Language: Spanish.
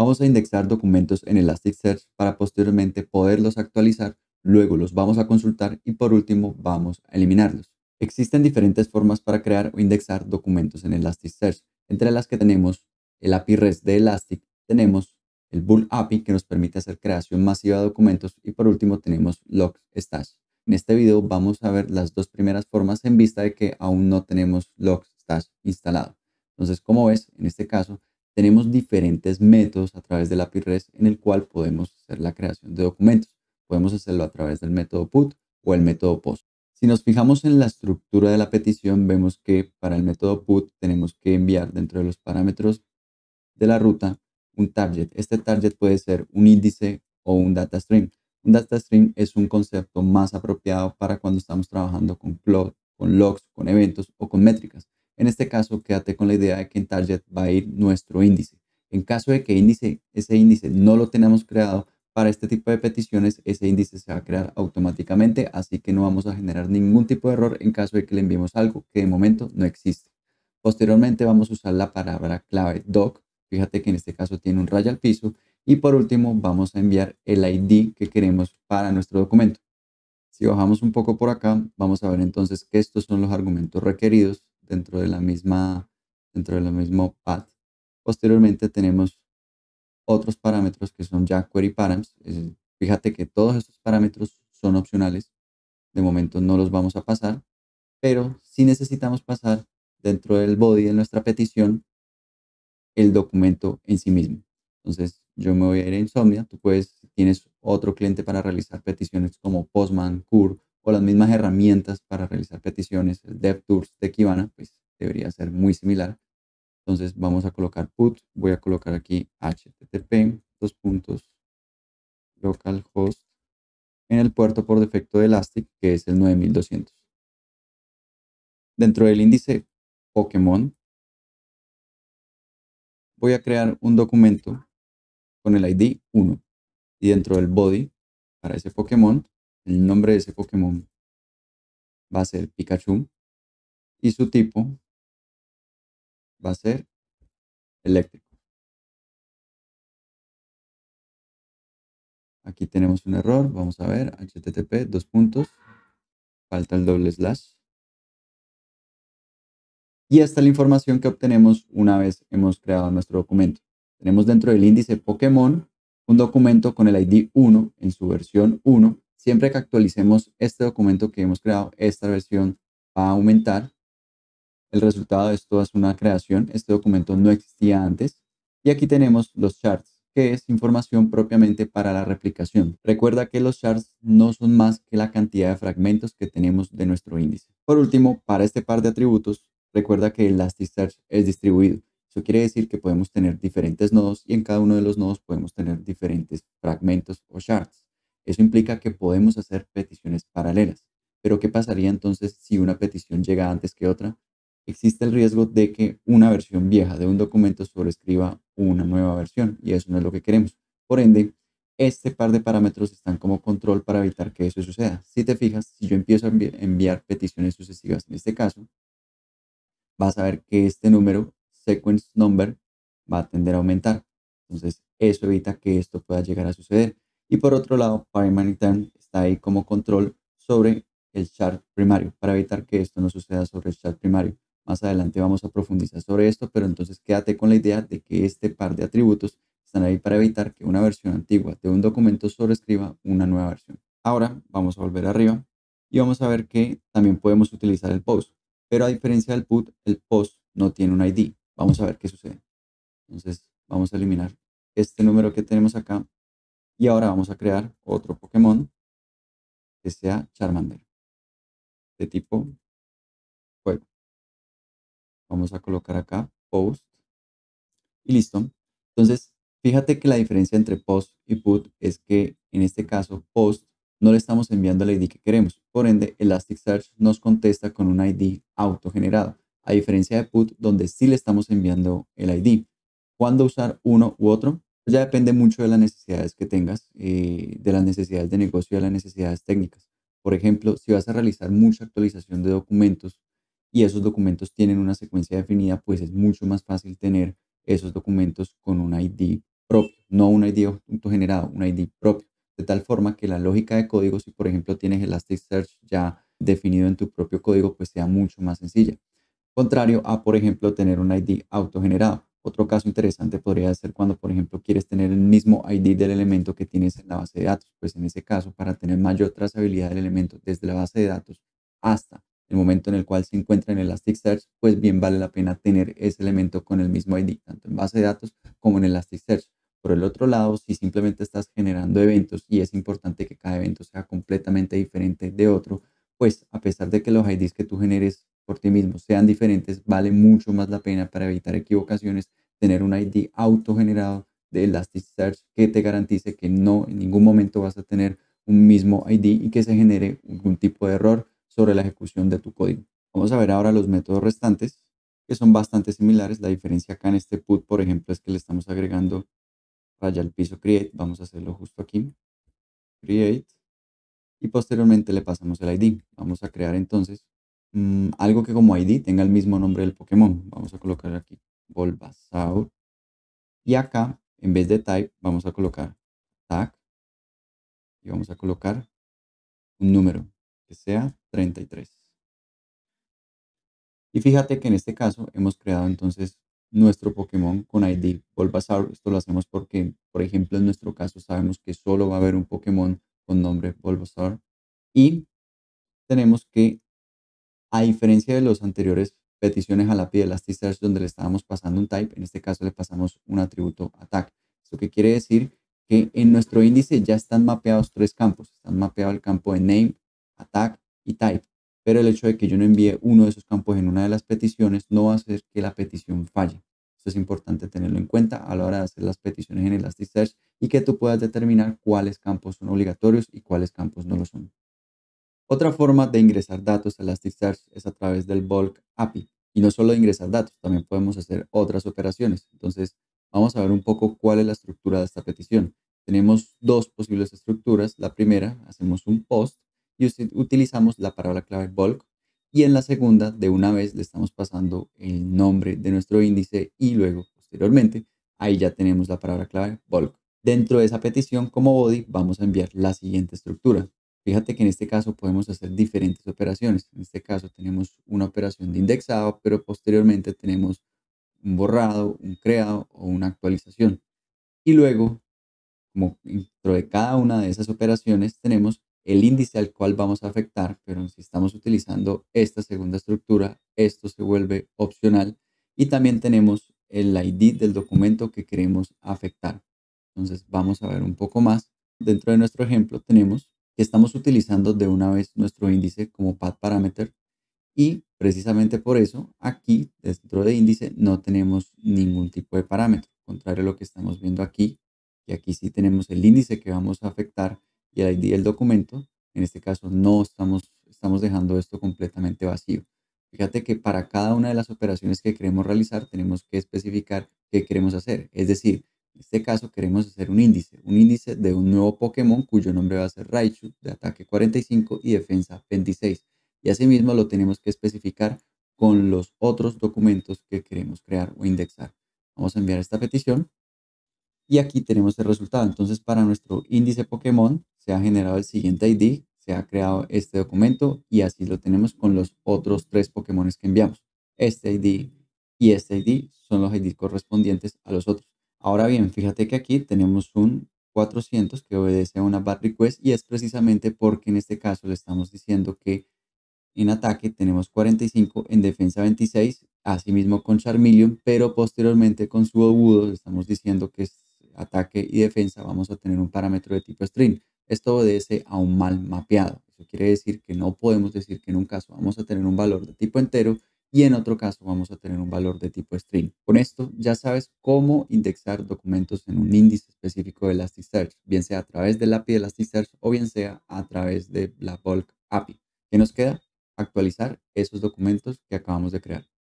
Vamos a indexar documentos en Elasticsearch para posteriormente poderlos actualizar, luego los vamos a consultar y por último vamos a eliminarlos. Existen diferentes formas para crear o indexar documentos en Elasticsearch, entre las que tenemos el API REST de Elastic, tenemos el Bull API que nos permite hacer creación masiva de documentos y por último tenemos LogStash. En este video vamos a ver las dos primeras formas en vista de que aún no tenemos LogStash instalado. Entonces, como ves, en este caso tenemos diferentes métodos a través del API REST en el cual podemos hacer la creación de documentos. Podemos hacerlo a través del método put o el método post. Si nos fijamos en la estructura de la petición, vemos que para el método put tenemos que enviar dentro de los parámetros de la ruta un target. Este target puede ser un índice o un data stream. Un data stream es un concepto más apropiado para cuando estamos trabajando con cloud, con logs, con eventos o con métricas. En este caso, quédate con la idea de que en target va a ir nuestro índice. En caso de que índice, ese índice no lo tenemos creado para este tipo de peticiones, ese índice se va a crear automáticamente, así que no vamos a generar ningún tipo de error en caso de que le enviemos algo que de momento no existe. Posteriormente vamos a usar la palabra clave doc. Fíjate que en este caso tiene un rayo al piso. Y por último vamos a enviar el ID que queremos para nuestro documento. Si bajamos un poco por acá, vamos a ver entonces que estos son los argumentos requeridos dentro de la misma, dentro de lo path. Posteriormente tenemos otros parámetros que son ya query params. fíjate que todos estos parámetros son opcionales. De momento no los vamos a pasar, pero si necesitamos pasar dentro del body de nuestra petición el documento en sí mismo. Entonces, yo me voy a ir a Insomnia. Tú puedes, tienes otro cliente para realizar peticiones como Postman, Curve, o las mismas herramientas para realizar peticiones, el DevTools de Kibana, pues debería ser muy similar. Entonces vamos a colocar put, voy a colocar aquí http, dos puntos, localhost, en el puerto por defecto de Elastic, que es el 9200. Dentro del índice Pokémon, voy a crear un documento con el ID 1 y dentro del body para ese Pokémon el nombre de ese Pokémon va a ser Pikachu y su tipo va a ser eléctrico. Aquí tenemos un error, vamos a ver, http, dos puntos, falta el doble slash. Y esta es la información que obtenemos una vez hemos creado nuestro documento. Tenemos dentro del índice Pokémon un documento con el ID 1 en su versión 1 Siempre que actualicemos este documento que hemos creado, esta versión va a aumentar. El resultado de esto es una creación. Este documento no existía antes. Y aquí tenemos los charts, que es información propiamente para la replicación. Recuerda que los charts no son más que la cantidad de fragmentos que tenemos de nuestro índice. Por último, para este par de atributos, recuerda que el Elasticsearch es distribuido. Eso quiere decir que podemos tener diferentes nodos y en cada uno de los nodos podemos tener diferentes fragmentos o charts. Eso implica que podemos hacer peticiones paralelas. Pero ¿qué pasaría entonces si una petición llega antes que otra? Existe el riesgo de que una versión vieja de un documento sobrescriba una nueva versión y eso no es lo que queremos. Por ende, este par de parámetros están como control para evitar que eso suceda. Si te fijas, si yo empiezo a enviar peticiones sucesivas en este caso, vas a ver que este número, sequence number, va a tender a aumentar. Entonces, eso evita que esto pueda llegar a suceder. Y por otro lado, Primary está ahí como control sobre el chart primario para evitar que esto no suceda sobre el chart primario. Más adelante vamos a profundizar sobre esto, pero entonces quédate con la idea de que este par de atributos están ahí para evitar que una versión antigua de un documento escriba una nueva versión. Ahora vamos a volver arriba y vamos a ver que también podemos utilizar el post, pero a diferencia del put, el post no tiene un ID. Vamos a ver qué sucede. Entonces vamos a eliminar este número que tenemos acá y ahora vamos a crear otro Pokémon que sea Charmander, de tipo fuego. Vamos a colocar acá post y listo. Entonces, fíjate que la diferencia entre post y put es que en este caso post no le estamos enviando el ID que queremos. Por ende, Elasticsearch nos contesta con un ID autogenerado a diferencia de put donde sí le estamos enviando el ID. ¿Cuándo usar uno u otro? ya depende mucho de las necesidades que tengas, eh, de las necesidades de negocio y de las necesidades técnicas. Por ejemplo, si vas a realizar mucha actualización de documentos y esos documentos tienen una secuencia definida, pues es mucho más fácil tener esos documentos con un ID propio, no un ID generado, un ID propio. De tal forma que la lógica de código, si por ejemplo tienes Elasticsearch ya definido en tu propio código, pues sea mucho más sencilla. Contrario a, por ejemplo, tener un ID autogenerado. Otro caso interesante podría ser cuando, por ejemplo, quieres tener el mismo ID del elemento que tienes en la base de datos. Pues en ese caso, para tener mayor trazabilidad del elemento desde la base de datos hasta el momento en el cual se encuentra en Elasticsearch, pues bien vale la pena tener ese elemento con el mismo ID, tanto en base de datos como en Elasticsearch. Por el otro lado, si simplemente estás generando eventos y es importante que cada evento sea completamente diferente de otro, pues a pesar de que los IDs que tú generes por ti mismo, sean diferentes, vale mucho más la pena para evitar equivocaciones tener un ID autogenerado de Elasticsearch que te garantice que no en ningún momento vas a tener un mismo ID y que se genere algún tipo de error sobre la ejecución de tu código. Vamos a ver ahora los métodos restantes que son bastante similares. La diferencia acá en este put, por ejemplo, es que le estamos agregando allá al piso create. Vamos a hacerlo justo aquí. Create. Y posteriormente le pasamos el ID. Vamos a crear entonces Mm, algo que como ID tenga el mismo nombre del Pokémon. Vamos a colocar aquí Bulbasaur. Y acá, en vez de type, vamos a colocar tag. Y vamos a colocar un número que sea 33. Y fíjate que en este caso hemos creado entonces nuestro Pokémon con ID Bulbasaur. Esto lo hacemos porque, por ejemplo, en nuestro caso sabemos que solo va a haber un Pokémon con nombre Bulbasaur. Y tenemos que a diferencia de las anteriores peticiones a la API de Elasticsearch donde le estábamos pasando un type, en este caso le pasamos un atributo attack. Esto quiere decir que en nuestro índice ya están mapeados tres campos. Están mapeado el campo de name, attack y type. Pero el hecho de que yo no envíe uno de esos campos en una de las peticiones no va a hacer que la petición falle. Esto es importante tenerlo en cuenta a la hora de hacer las peticiones en Elasticsearch y que tú puedas determinar cuáles campos son obligatorios y cuáles campos no lo son. Otra forma de ingresar datos a Elasticsearch es a través del bulk API. Y no solo ingresar datos, también podemos hacer otras operaciones. Entonces, vamos a ver un poco cuál es la estructura de esta petición. Tenemos dos posibles estructuras. La primera, hacemos un post y utilizamos la palabra clave bulk. Y en la segunda, de una vez le estamos pasando el nombre de nuestro índice y luego, posteriormente, ahí ya tenemos la palabra clave bulk. Dentro de esa petición como body vamos a enviar la siguiente estructura. Fíjate que en este caso podemos hacer diferentes operaciones. En este caso tenemos una operación de indexado, pero posteriormente tenemos un borrado, un creado o una actualización. Y luego, como dentro de cada una de esas operaciones, tenemos el índice al cual vamos a afectar, pero si estamos utilizando esta segunda estructura, esto se vuelve opcional. Y también tenemos el ID del documento que queremos afectar. Entonces vamos a ver un poco más. Dentro de nuestro ejemplo tenemos estamos utilizando de una vez nuestro índice como pad parameter y precisamente por eso aquí dentro de índice no tenemos ningún tipo de parámetro, contrario a lo que estamos viendo aquí, que aquí sí tenemos el índice que vamos a afectar y el ID del documento. En este caso no estamos, estamos dejando esto completamente vacío. Fíjate que para cada una de las operaciones que queremos realizar tenemos que especificar qué queremos hacer. Es decir, en este caso queremos hacer un índice, un índice de un nuevo Pokémon cuyo nombre va a ser Raichu, de ataque 45 y defensa 26. Y asimismo lo tenemos que especificar con los otros documentos que queremos crear o indexar. Vamos a enviar esta petición y aquí tenemos el resultado. Entonces para nuestro índice Pokémon se ha generado el siguiente ID, se ha creado este documento y así lo tenemos con los otros tres Pokémon que enviamos. Este ID y este ID son los IDs correspondientes a los otros. Ahora bien, fíjate que aquí tenemos un 400 que obedece a una bad request y es precisamente porque en este caso le estamos diciendo que en ataque tenemos 45, en defensa 26, asimismo con Charmeleon, pero posteriormente con su agudo le estamos diciendo que es ataque y defensa vamos a tener un parámetro de tipo string. Esto obedece a un mal mapeado. Eso quiere decir que no podemos decir que en un caso vamos a tener un valor de tipo entero y en otro caso vamos a tener un valor de tipo string. Con esto ya sabes cómo indexar documentos en un índice específico de Elasticsearch, bien sea a través del API de Elasticsearch o bien sea a través de la Bulk API. ¿Qué nos queda? Actualizar esos documentos que acabamos de crear.